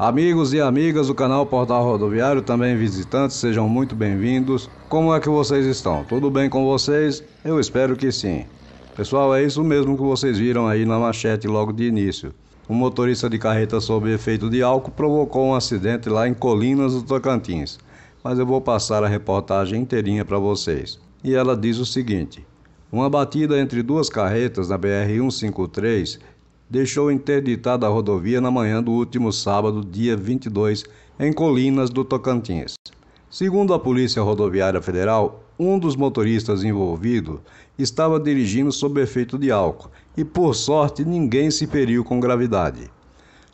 Amigos e amigas do canal Portal Rodoviário, também visitantes, sejam muito bem-vindos. Como é que vocês estão? Tudo bem com vocês? Eu espero que sim. Pessoal, é isso mesmo que vocês viram aí na manchete logo de início. Um motorista de carreta sob efeito de álcool provocou um acidente lá em Colinas do Tocantins. Mas eu vou passar a reportagem inteirinha para vocês. E ela diz o seguinte: Uma batida entre duas carretas na BR 153 deixou interditada a rodovia na manhã do último sábado, dia 22, em Colinas do Tocantins. Segundo a Polícia Rodoviária Federal, um dos motoristas envolvido estava dirigindo sob efeito de álcool e, por sorte, ninguém se feriu com gravidade.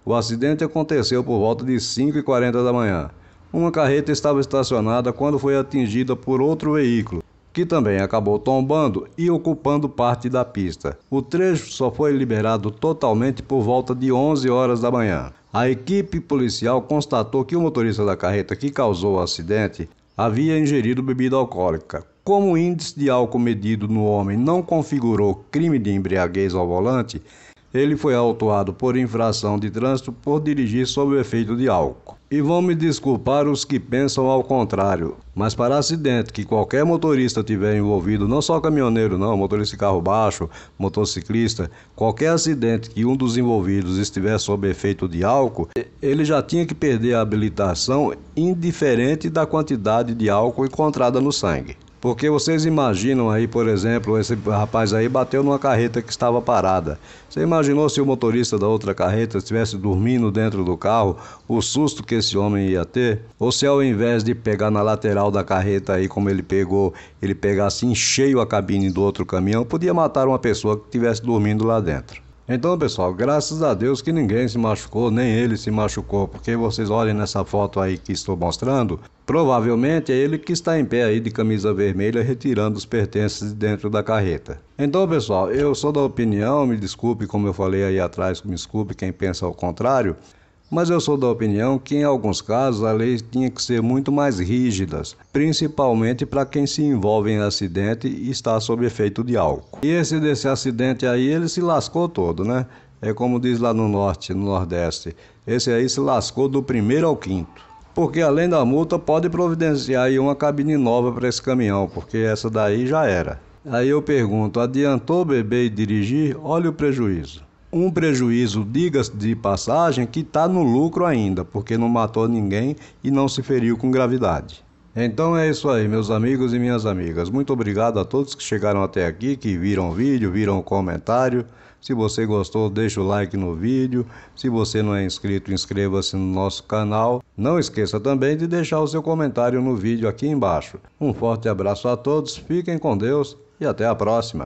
O acidente aconteceu por volta de 5h40 da manhã. Uma carreta estava estacionada quando foi atingida por outro veículo que também acabou tombando e ocupando parte da pista. O trecho só foi liberado totalmente por volta de 11 horas da manhã. A equipe policial constatou que o motorista da carreta que causou o acidente havia ingerido bebida alcoólica. Como o índice de álcool medido no homem não configurou crime de embriaguez ao volante, ele foi autuado por infração de trânsito por dirigir sob o efeito de álcool. E vão me desculpar os que pensam ao contrário, mas para acidente que qualquer motorista tiver envolvido, não só caminhoneiro, não, motorista de carro baixo, motociclista, qualquer acidente que um dos envolvidos estiver sob efeito de álcool, ele já tinha que perder a habilitação indiferente da quantidade de álcool encontrada no sangue. Porque vocês imaginam aí, por exemplo, esse rapaz aí bateu numa carreta que estava parada. Você imaginou se o motorista da outra carreta estivesse dormindo dentro do carro, o susto que esse homem ia ter? Ou se ao invés de pegar na lateral da carreta aí, como ele pegou, ele pegasse em cheio a cabine do outro caminhão, podia matar uma pessoa que estivesse dormindo lá dentro. Então, pessoal, graças a Deus que ninguém se machucou, nem ele se machucou, porque vocês olhem nessa foto aí que estou mostrando, provavelmente é ele que está em pé aí de camisa vermelha retirando os pertences de dentro da carreta. Então, pessoal, eu sou da opinião, me desculpe como eu falei aí atrás, me desculpe quem pensa ao contrário, mas eu sou da opinião que, em alguns casos, a lei tinha que ser muito mais rígida, principalmente para quem se envolve em acidente e está sob efeito de álcool. E esse desse acidente aí, ele se lascou todo, né? É como diz lá no norte, no nordeste, esse aí se lascou do primeiro ao quinto. Porque além da multa, pode providenciar aí uma cabine nova para esse caminhão, porque essa daí já era. Aí eu pergunto, adiantou beber e dirigir? Olha o prejuízo um prejuízo, diga-se de passagem, que está no lucro ainda, porque não matou ninguém e não se feriu com gravidade. Então é isso aí, meus amigos e minhas amigas. Muito obrigado a todos que chegaram até aqui, que viram o vídeo, viram o comentário. Se você gostou, deixa o like no vídeo. Se você não é inscrito, inscreva-se no nosso canal. Não esqueça também de deixar o seu comentário no vídeo aqui embaixo. Um forte abraço a todos, fiquem com Deus e até a próxima.